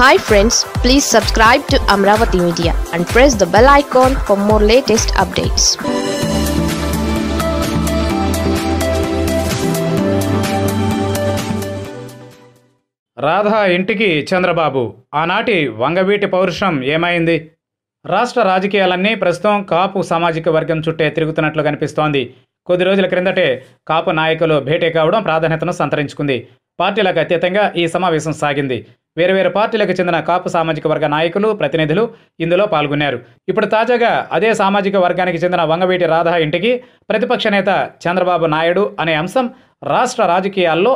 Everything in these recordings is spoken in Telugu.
hi friends please subscribe to Amaravati media and press the bell icon for more latest updates Radha ఇంటికి చంద్రబాబు ఆనాటి వంగవీటి పౌరుషం ఏమైంది రాష్ట్ర రాజకీయాలన్నీ ప్రస్తుతం కాపు సామాజిక వర్గం చుట్టే తిరుగుతున్నట్లు కనిపిస్తోంది కొద్ది రోజుల క్రిందటే కాపు నాయకులు భేటీ కావడం ప్రాధాన్యతను సంతరించుకుంది పార్టీలకు అతీతంగా ఈ సమావేశం సాగింది వేరువేరు పార్టీలకు చెందిన కాపు సామాజిక వర్గ నాయకులు ప్రతినిధులు ఇందులో పాల్గొన్నారు ఇప్పుడు తాజాగా అదే సామాజిక వర్గానికి చెందిన వంగవీటి రాధా ఇంటికి ప్రతిపక్ష నేత చంద్రబాబు నాయుడు అనే అంశం రాష్ట్ర రాజకీయాల్లో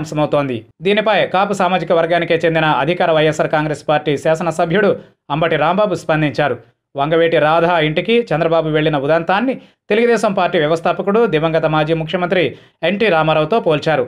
అంశమవుతోంది దీనిపై కాపు సామాజిక వర్గానికే చెందిన అధికార వైఎస్ఆర్ కాంగ్రెస్ పార్టీ శాసనసభ్యుడు అంబటి రాంబాబు స్పందించారు వంగవేటి రాధ ఇంటికి చంద్రబాబు వెళ్లిన ఉదంతాన్ని తెలుగుదేశం పార్టీ వ్యవస్థాపకుడు దివంగత మాజీ ముఖ్యమంత్రి ఎన్టీ రామారావుతో పోల్చారు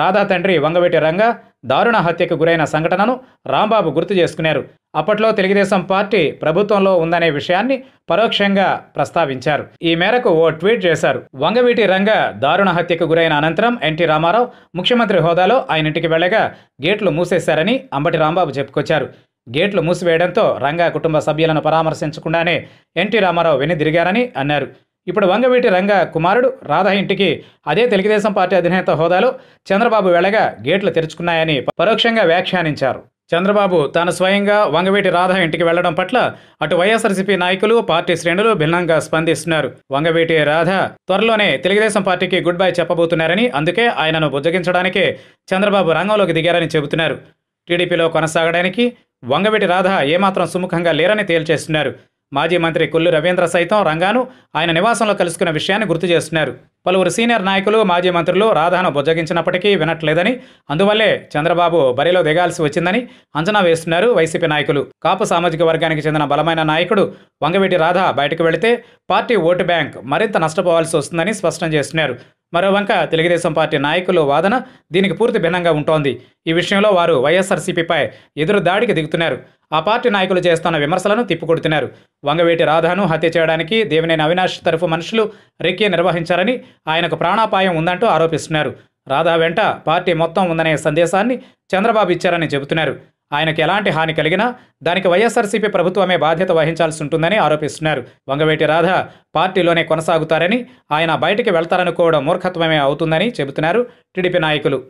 రాధా తండ్రి వంగవేటి రంగ దారుణ హత్యకు గురైన సంఘటనను రాంబాబు గుర్తు చేసుకున్నారు అప్పట్లో తెలుగుదేశం పార్టీ ప్రభుత్వంలో ఉందనే విషయాన్ని పరోక్షంగా ప్రస్తావించారు ఈ మేరకు ఓ ట్వీట్ చేశారు వంగవీటి రంగ దారుణ హత్యకు గురైన అనంతరం ఎన్టీ రామారావు ముఖ్యమంత్రి హోదాలో ఆయన ఇంటికి వెళ్ళగా గేట్లు మూసేశారని అంబటి రాంబాబు చెప్పుకొచ్చారు గేట్లు మూసివేయడంతో రంగా కుటుంబ సభ్యులను పరామర్శించకుండానే ఎన్టీ రామారావు వెనుదిరిగారని అన్నారు ఇప్పుడు వంగవీటి రంగ కుమారుడు రాధ ఇంటికి అదే తెలుగుదేశం పార్టీ అధినేత హోదాలో చంద్రబాబు వెళ్ళగా గేట్లు తెరుచుకున్నాయని పరోక్షంగా వ్యాఖ్యానించారు చంద్రబాబు తాను స్వయంగా వంగవీటి రాధ ఇంటికి వెళ్లడం పట్ల అటు వైఎస్ఆర్సీపీ నాయకులు పార్టీ శ్రేణులు భిన్నంగా స్పందిస్తున్నారు వంగవీటి రాధ త్వరలోనే తెలుగుదేశం పార్టీకి గుడ్ బై చెప్పబోతున్నారని అందుకే ఆయనను బుజ్జగించడానికే చంద్రబాబు రంగంలోకి దిగారని చెబుతున్నారు టీడీపీలో కొనసాగడానికి వంగవేటి రాధ ఏమాత్రం సుముఖంగా లేరని తేల్చేస్తున్నారు మాజీ మంత్రి కొల్లు రవీంద్ర సైతం రంగాను ఆయన నివాసంలో కలుసుకున్న విషయాన్ని గుర్తు చేస్తున్నారు పలువురు సీనియర్ నాయకులు మాజీ మంత్రులు రాధాను బుజ్జగించినప్పటికీ వినట్లేదని అందువల్లే చంద్రబాబు బరిలో దిగాల్సి వచ్చిందని అంచనా వేస్తున్నారు వైసీపీ నాయకులు కాపు సామాజిక వర్గానికి చెందిన బలమైన నాయకుడు వంగవీటి రాధ బయటకు వెళితే పార్టీ ఓటు బ్యాంక్ మరింత నష్టపోవాల్సి వస్తుందని స్పష్టం చేస్తున్నారు మరోవంక తెలుగుదేశం పార్టీ నాయకుల వాదన దీనికి పూర్తి భిన్నంగా ఉంటోంది ఈ విషయంలో వారు వైఎస్ఆర్సీపీపై ఎదురు దాడికి దిగుతున్నారు ఆ పార్టీ నాయకులు చేస్తున్న విమర్శలను తిప్పికొడుతున్నారు వంగవేటి రాధాను హత్య చేయడానికి దేవినేని అవినాష్ తరఫు మనుషులు రెక్కి నిర్వహించారని ఆయనకు ప్రాణాపాయం ఉందంటూ ఆరోపిస్తున్నారు రాధా వెంట పార్టీ మొత్తం ఉందనే సందేశాన్ని చంద్రబాబు ఇచ్చారని చెబుతున్నారు ఆయనకు ఎలాంటి హాని కలిగినా దానికి వైఎస్ఆర్సీపీ ప్రభుత్వమే బాధ్యత వహించాల్సి ఉంటుందని ఆరోపిస్తున్నారు వంగవేటి రాధ పార్టీలోనే కొనసాగుతారని ఆయన బయటికి వెళ్తారనుకోవడం మూర్ఖత్వమే అవుతుందని చెబుతున్నారు టీడీపీ నాయకులు